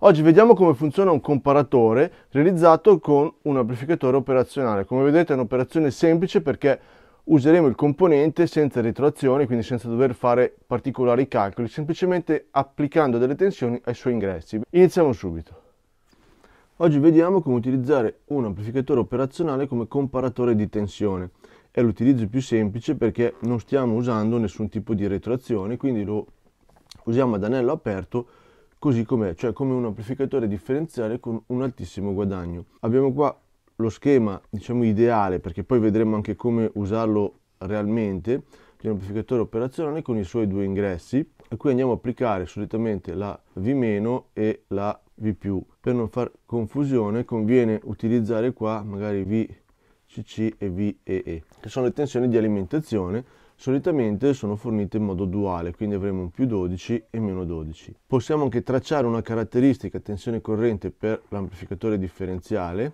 Oggi vediamo come funziona un comparatore realizzato con un amplificatore operazionale. Come vedete è un'operazione semplice perché useremo il componente senza retroazione, quindi senza dover fare particolari calcoli, semplicemente applicando delle tensioni ai suoi ingressi. Iniziamo subito. Oggi vediamo come utilizzare un amplificatore operazionale come comparatore di tensione. È l'utilizzo più semplice perché non stiamo usando nessun tipo di retroazione, quindi lo usiamo ad anello aperto così com'è, cioè come un amplificatore differenziale con un altissimo guadagno. Abbiamo qua lo schema, diciamo, ideale, perché poi vedremo anche come usarlo realmente, di un amplificatore operazionale con i suoi due ingressi, e qui andiamo a applicare solitamente la V- e la V+. Per non far confusione conviene utilizzare qua magari VCC e VEE, che sono le tensioni di alimentazione, solitamente sono fornite in modo duale, quindi avremo un più 12 e meno 12. Possiamo anche tracciare una caratteristica tensione corrente per l'amplificatore differenziale,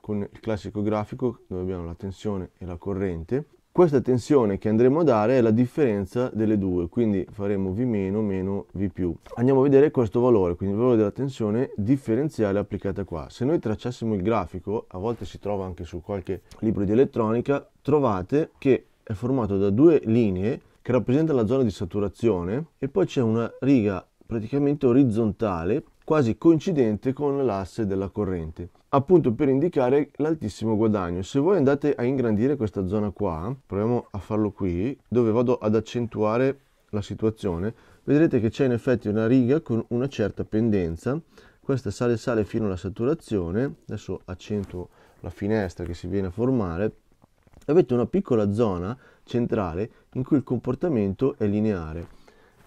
con il classico grafico dove abbiamo la tensione e la corrente. Questa tensione che andremo a dare è la differenza delle due, quindi faremo V- meno V+. Andiamo a vedere questo valore, quindi il valore della tensione differenziale applicata qua. Se noi tracciassimo il grafico, a volte si trova anche su qualche libro di elettronica, trovate che è formato da due linee che rappresentano la zona di saturazione e poi c'è una riga praticamente orizzontale quasi coincidente con l'asse della corrente appunto per indicare l'altissimo guadagno se voi andate a ingrandire questa zona qua proviamo a farlo qui dove vado ad accentuare la situazione vedrete che c'è in effetti una riga con una certa pendenza questa sale sale fino alla saturazione adesso accento la finestra che si viene a formare avete una piccola zona centrale in cui il comportamento è lineare.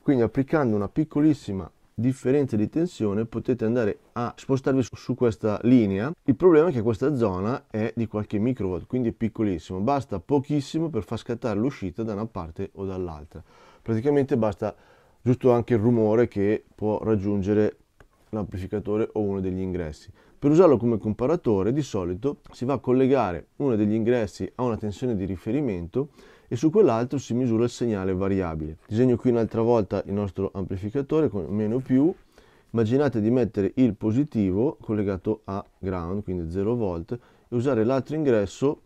Quindi applicando una piccolissima differenza di tensione potete andare a spostarvi su, questa linea. Il problema è che questa zona è di qualche microvolt, quindi è piccolissimo. Basta pochissimo per far scattare l'uscita da una parte o dall'altra. Praticamente basta giusto anche il rumore che può raggiungere l'amplificatore o uno degli ingressi. Per usarlo come comparatore di solito si va a collegare uno degli ingressi a una tensione di riferimento e su quell'altro si misura il segnale variabile. Disegno qui un'altra volta il nostro amplificatore con meno più. Immaginate di mettere il positivo collegato a ground, quindi 0 volt, e usare l'altro ingresso,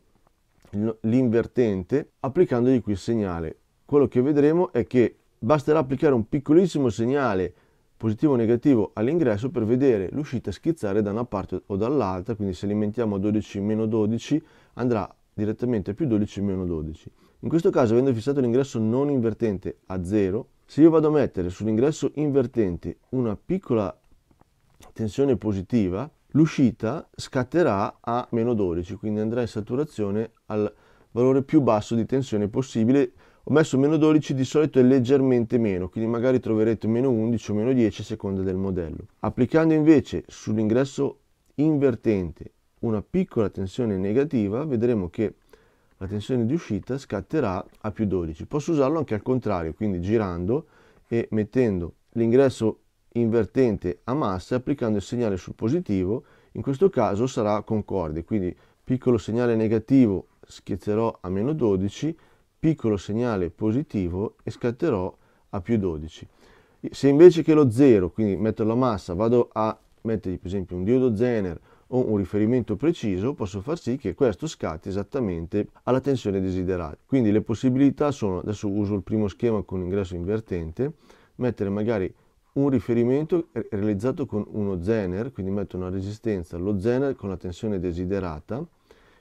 l'invertente, applicandogli qui il segnale. Quello che vedremo è che basterà applicare un piccolissimo segnale positivo o negativo all'ingresso per vedere l'uscita schizzare da una parte o dall'altra, quindi se alimentiamo a 12 12 andrà direttamente a più 12 12. In questo caso avendo fissato l'ingresso non invertente a 0, se io vado a mettere sull'ingresso invertente una piccola tensione positiva, l'uscita scatterà a meno 12, quindi andrà in saturazione al valore più basso di tensione possibile ho messo meno 12 di solito è leggermente meno quindi magari troverete meno 11 o meno 10 a seconda del modello applicando invece sull'ingresso invertente una piccola tensione negativa vedremo che la tensione di uscita scatterà a più 12 posso usarlo anche al contrario quindi girando e mettendo l'ingresso invertente a massa applicando il segnale sul positivo in questo caso sarà concorde quindi piccolo segnale negativo schizzerò a meno 12 piccolo segnale positivo e scatterò a più 12. Se invece che lo 0, quindi metterlo a massa, vado a mettergli per esempio un diodo zener o un riferimento preciso, posso far sì che questo scatti esattamente alla tensione desiderata. Quindi le possibilità sono, adesso uso il primo schema con ingresso invertente, mettere magari un riferimento realizzato con uno zener, quindi metto una resistenza allo zener con la tensione desiderata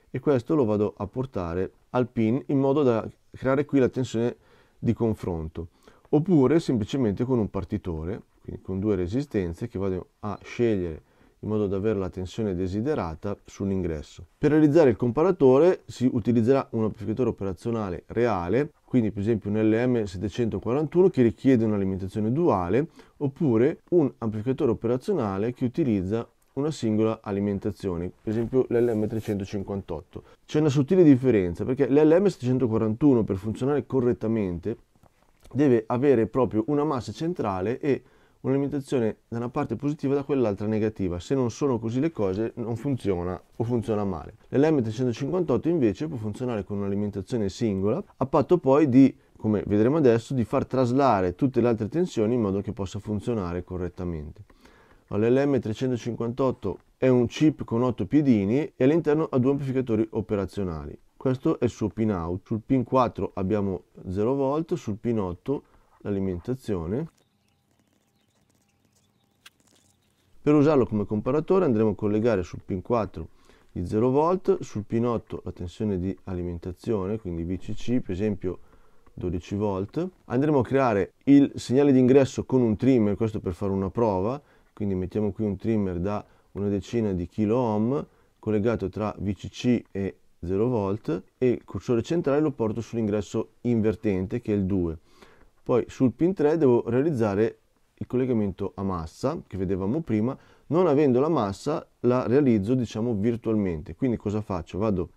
e questo lo vado a portare al pin in modo da creare qui la tensione di confronto, oppure semplicemente con un partitore, quindi con due resistenze che vado a scegliere in modo da avere la tensione desiderata sull'ingresso. Per realizzare il comparatore si utilizzerà un amplificatore operazionale reale, quindi per esempio un LM741 che richiede un'alimentazione duale, oppure un amplificatore operazionale che utilizza una singola alimentazione, per esempio l'LM358. C'è una sottile differenza perché l'LM741 per funzionare correttamente deve avere proprio una massa centrale e un'alimentazione da una parte positiva e da quell'altra negativa. Se non sono così le cose non funziona o funziona male. L'LM358 invece può funzionare con un'alimentazione singola, a patto poi di, come vedremo adesso, di far traslare tutte le altre tensioni in modo che possa funzionare correttamente alllm 358 è un chip con 8 piedini e all'interno ha due amplificatori operazionali. Questo è il suo pin out. Sul pin 4 abbiamo 0 V, sul pin 8 l'alimentazione. Per usarlo come comparatore andremo a collegare sul pin 4 i 0 V, sul pin 8 la tensione di alimentazione, quindi VCC per esempio 12 V. Andremo a creare il segnale di ingresso con un trimmer, questo per fare una prova, quindi mettiamo qui un trimmer da una decina di kilo ohm collegato tra VCC e 0V e il cursore centrale lo porto sull'ingresso invertente che è il 2. Poi sul pin 3 devo realizzare il collegamento a massa che vedevamo prima, non avendo la massa la realizzo diciamo virtualmente, quindi cosa faccio? Vado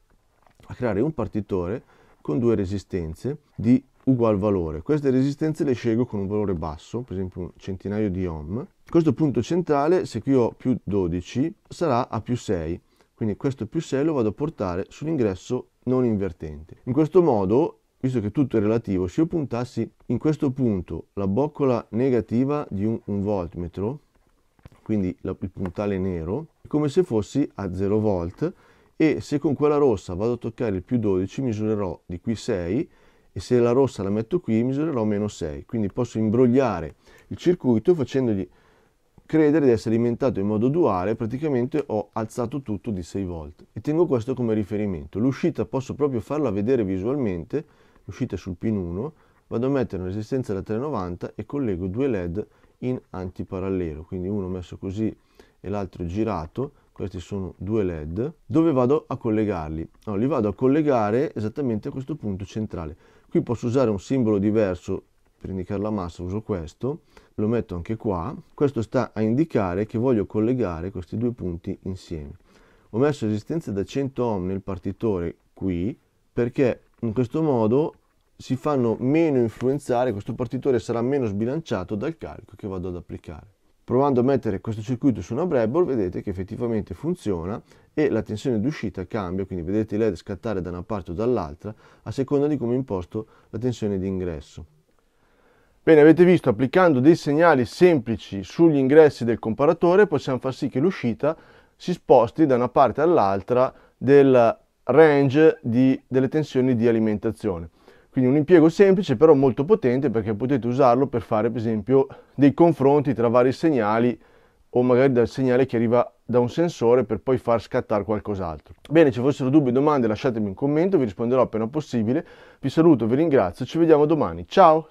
a creare un partitore con due resistenze di ugual valore. Queste resistenze le scelgo con un valore basso, per esempio un centinaio di ohm. Questo punto centrale, se qui ho più 12, sarà a più 6. Quindi questo più 6 lo vado a portare sull'ingresso non invertente. In questo modo, visto che tutto è relativo, se io puntassi in questo punto la boccola negativa di un, un voltmetro, quindi la, il puntale nero, è come se fossi a 0 volt e se con quella rossa vado a toccare il più 12 misurerò di qui 6 e se la rossa la metto qui misurerò meno 6, quindi posso imbrogliare il circuito facendogli credere di essere alimentato in modo duale, praticamente ho alzato tutto di 6 volte e tengo questo come riferimento. L'uscita posso proprio farla vedere visualmente, l'uscita sul pin 1, vado a mettere una resistenza da 390 e collego due led in antiparallelo, quindi uno messo così e l'altro girato, questi sono due led, dove vado a collegarli? No, li vado a collegare esattamente a questo punto centrale. Qui posso usare un simbolo diverso per indicare la massa, uso questo, lo metto anche qua. Questo sta a indicare che voglio collegare questi due punti insieme. Ho messo resistenza da 100 ohm nel partitore qui, perché in questo modo si fanno meno influenzare, questo partitore sarà meno sbilanciato dal carico che vado ad applicare. Provando a mettere questo circuito su una breadboard vedete che effettivamente funziona e la tensione d'uscita cambia, quindi vedete i led scattare da una parte o dall'altra a seconda di come imposto la tensione d'ingresso Bene, avete visto, applicando dei segnali semplici sugli ingressi del comparatore possiamo far sì che l'uscita si sposti da una parte all'altra del range di, delle tensioni di alimentazione. Quindi un impiego semplice però molto potente perché potete usarlo per fare per esempio dei confronti tra vari segnali o magari dal segnale che arriva da un sensore per poi far scattare qualcos'altro. Bene, se fossero dubbi o domande lasciatemi un commento, vi risponderò appena possibile. Vi saluto, vi ringrazio, ci vediamo domani. Ciao!